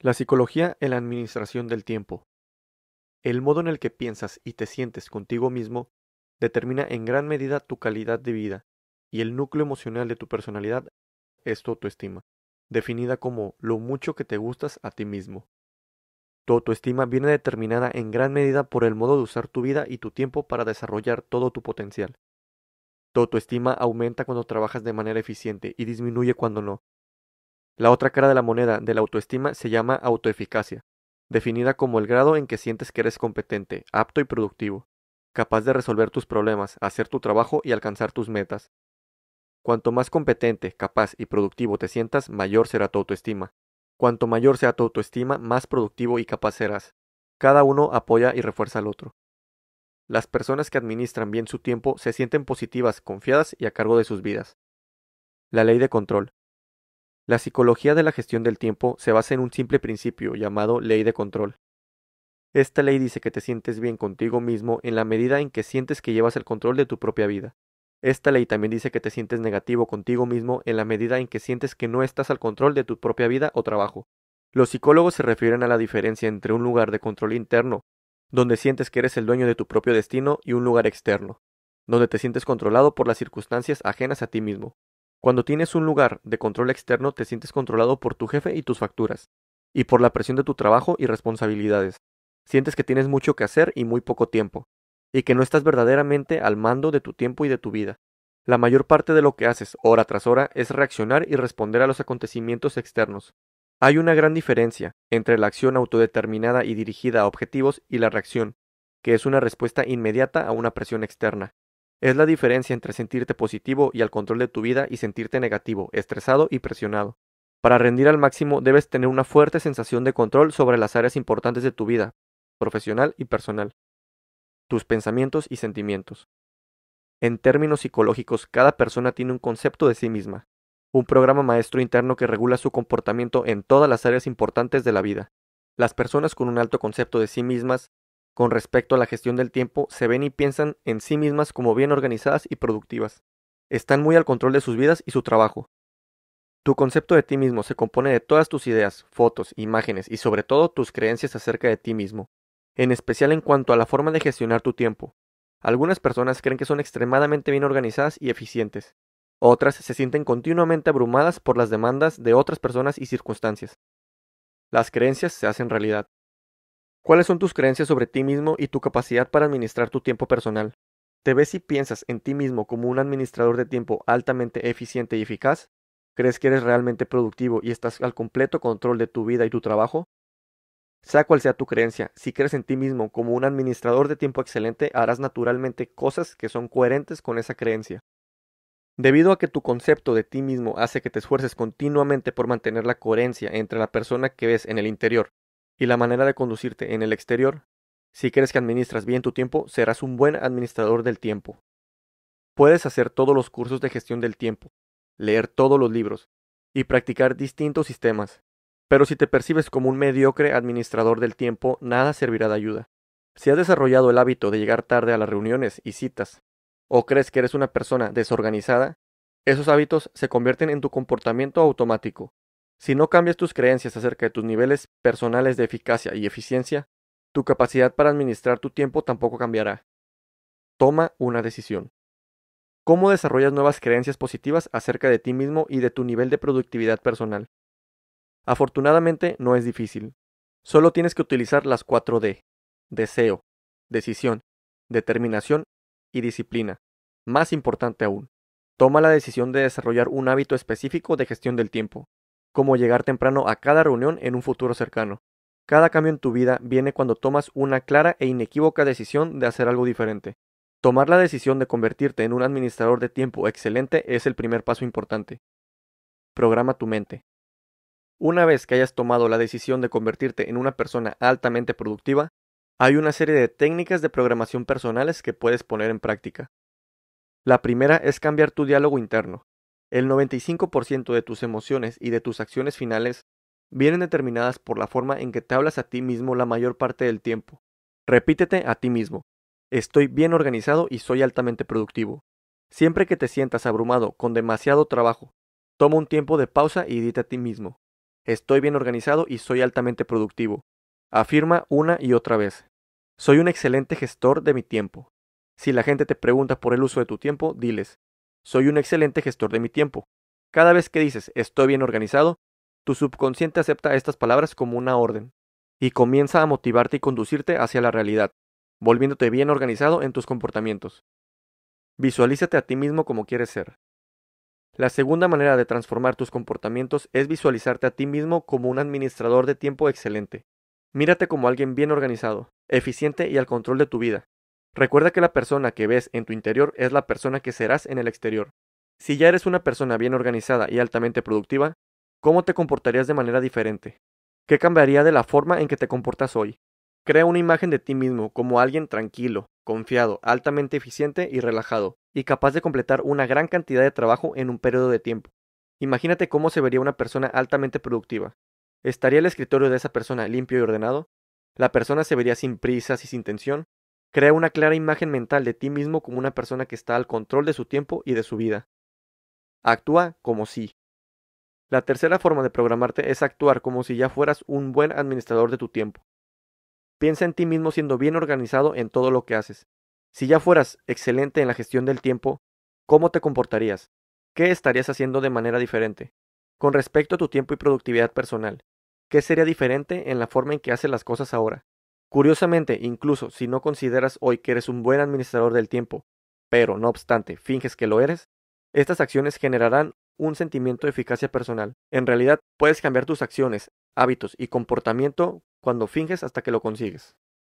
La psicología en la administración del tiempo. El modo en el que piensas y te sientes contigo mismo determina en gran medida tu calidad de vida y el núcleo emocional de tu personalidad es tu autoestima, definida como lo mucho que te gustas a ti mismo. Tu autoestima viene determinada en gran medida por el modo de usar tu vida y tu tiempo para desarrollar todo tu potencial. Tu autoestima aumenta cuando trabajas de manera eficiente y disminuye cuando no, la otra cara de la moneda de la autoestima se llama autoeficacia, definida como el grado en que sientes que eres competente, apto y productivo, capaz de resolver tus problemas, hacer tu trabajo y alcanzar tus metas. Cuanto más competente, capaz y productivo te sientas, mayor será tu autoestima. Cuanto mayor sea tu autoestima, más productivo y capaz serás. Cada uno apoya y refuerza al otro. Las personas que administran bien su tiempo se sienten positivas, confiadas y a cargo de sus vidas. La ley de control. La psicología de la gestión del tiempo se basa en un simple principio llamado ley de control. Esta ley dice que te sientes bien contigo mismo en la medida en que sientes que llevas el control de tu propia vida. Esta ley también dice que te sientes negativo contigo mismo en la medida en que sientes que no estás al control de tu propia vida o trabajo. Los psicólogos se refieren a la diferencia entre un lugar de control interno, donde sientes que eres el dueño de tu propio destino, y un lugar externo, donde te sientes controlado por las circunstancias ajenas a ti mismo. Cuando tienes un lugar de control externo te sientes controlado por tu jefe y tus facturas, y por la presión de tu trabajo y responsabilidades. Sientes que tienes mucho que hacer y muy poco tiempo, y que no estás verdaderamente al mando de tu tiempo y de tu vida. La mayor parte de lo que haces hora tras hora es reaccionar y responder a los acontecimientos externos. Hay una gran diferencia entre la acción autodeterminada y dirigida a objetivos y la reacción, que es una respuesta inmediata a una presión externa. Es la diferencia entre sentirte positivo y al control de tu vida y sentirte negativo, estresado y presionado. Para rendir al máximo debes tener una fuerte sensación de control sobre las áreas importantes de tu vida, profesional y personal, tus pensamientos y sentimientos. En términos psicológicos, cada persona tiene un concepto de sí misma, un programa maestro interno que regula su comportamiento en todas las áreas importantes de la vida. Las personas con un alto concepto de sí mismas con respecto a la gestión del tiempo se ven y piensan en sí mismas como bien organizadas y productivas. Están muy al control de sus vidas y su trabajo. Tu concepto de ti mismo se compone de todas tus ideas, fotos, imágenes y sobre todo tus creencias acerca de ti mismo, en especial en cuanto a la forma de gestionar tu tiempo. Algunas personas creen que son extremadamente bien organizadas y eficientes. Otras se sienten continuamente abrumadas por las demandas de otras personas y circunstancias. Las creencias se hacen realidad. ¿Cuáles son tus creencias sobre ti mismo y tu capacidad para administrar tu tiempo personal? ¿Te ves y piensas en ti mismo como un administrador de tiempo altamente eficiente y eficaz? ¿Crees que eres realmente productivo y estás al completo control de tu vida y tu trabajo? Sea cual sea tu creencia, si crees en ti mismo como un administrador de tiempo excelente, harás naturalmente cosas que son coherentes con esa creencia. Debido a que tu concepto de ti mismo hace que te esfuerces continuamente por mantener la coherencia entre la persona que ves en el interior y la manera de conducirte en el exterior, si crees que administras bien tu tiempo, serás un buen administrador del tiempo. Puedes hacer todos los cursos de gestión del tiempo, leer todos los libros y practicar distintos sistemas, pero si te percibes como un mediocre administrador del tiempo, nada servirá de ayuda. Si has desarrollado el hábito de llegar tarde a las reuniones y citas, o crees que eres una persona desorganizada, esos hábitos se convierten en tu comportamiento automático si no cambias tus creencias acerca de tus niveles personales de eficacia y eficiencia, tu capacidad para administrar tu tiempo tampoco cambiará. Toma una decisión. ¿Cómo desarrollas nuevas creencias positivas acerca de ti mismo y de tu nivel de productividad personal? Afortunadamente no es difícil. Solo tienes que utilizar las 4D. Deseo, decisión, determinación y disciplina. Más importante aún, toma la decisión de desarrollar un hábito específico de gestión del tiempo. Cómo llegar temprano a cada reunión en un futuro cercano. Cada cambio en tu vida viene cuando tomas una clara e inequívoca decisión de hacer algo diferente. Tomar la decisión de convertirte en un administrador de tiempo excelente es el primer paso importante. Programa tu mente. Una vez que hayas tomado la decisión de convertirte en una persona altamente productiva, hay una serie de técnicas de programación personales que puedes poner en práctica. La primera es cambiar tu diálogo interno. El 95% de tus emociones y de tus acciones finales vienen determinadas por la forma en que te hablas a ti mismo la mayor parte del tiempo. Repítete a ti mismo. Estoy bien organizado y soy altamente productivo. Siempre que te sientas abrumado con demasiado trabajo, toma un tiempo de pausa y dite a ti mismo. Estoy bien organizado y soy altamente productivo. Afirma una y otra vez. Soy un excelente gestor de mi tiempo. Si la gente te pregunta por el uso de tu tiempo, diles, soy un excelente gestor de mi tiempo. Cada vez que dices estoy bien organizado, tu subconsciente acepta estas palabras como una orden y comienza a motivarte y conducirte hacia la realidad, volviéndote bien organizado en tus comportamientos. Visualízate a ti mismo como quieres ser. La segunda manera de transformar tus comportamientos es visualizarte a ti mismo como un administrador de tiempo excelente. Mírate como alguien bien organizado, eficiente y al control de tu vida. Recuerda que la persona que ves en tu interior es la persona que serás en el exterior. Si ya eres una persona bien organizada y altamente productiva, ¿cómo te comportarías de manera diferente? ¿Qué cambiaría de la forma en que te comportas hoy? Crea una imagen de ti mismo como alguien tranquilo, confiado, altamente eficiente y relajado, y capaz de completar una gran cantidad de trabajo en un periodo de tiempo. Imagínate cómo se vería una persona altamente productiva. ¿Estaría el escritorio de esa persona limpio y ordenado? ¿La persona se vería sin prisas y sin tensión? Crea una clara imagen mental de ti mismo como una persona que está al control de su tiempo y de su vida. Actúa como si. La tercera forma de programarte es actuar como si ya fueras un buen administrador de tu tiempo. Piensa en ti mismo siendo bien organizado en todo lo que haces. Si ya fueras excelente en la gestión del tiempo, ¿cómo te comportarías? ¿Qué estarías haciendo de manera diferente? Con respecto a tu tiempo y productividad personal, ¿qué sería diferente en la forma en que haces las cosas ahora? Curiosamente, incluso si no consideras hoy que eres un buen administrador del tiempo, pero no obstante finges que lo eres, estas acciones generarán un sentimiento de eficacia personal. En realidad, puedes cambiar tus acciones, hábitos y comportamiento cuando finges hasta que lo consigues.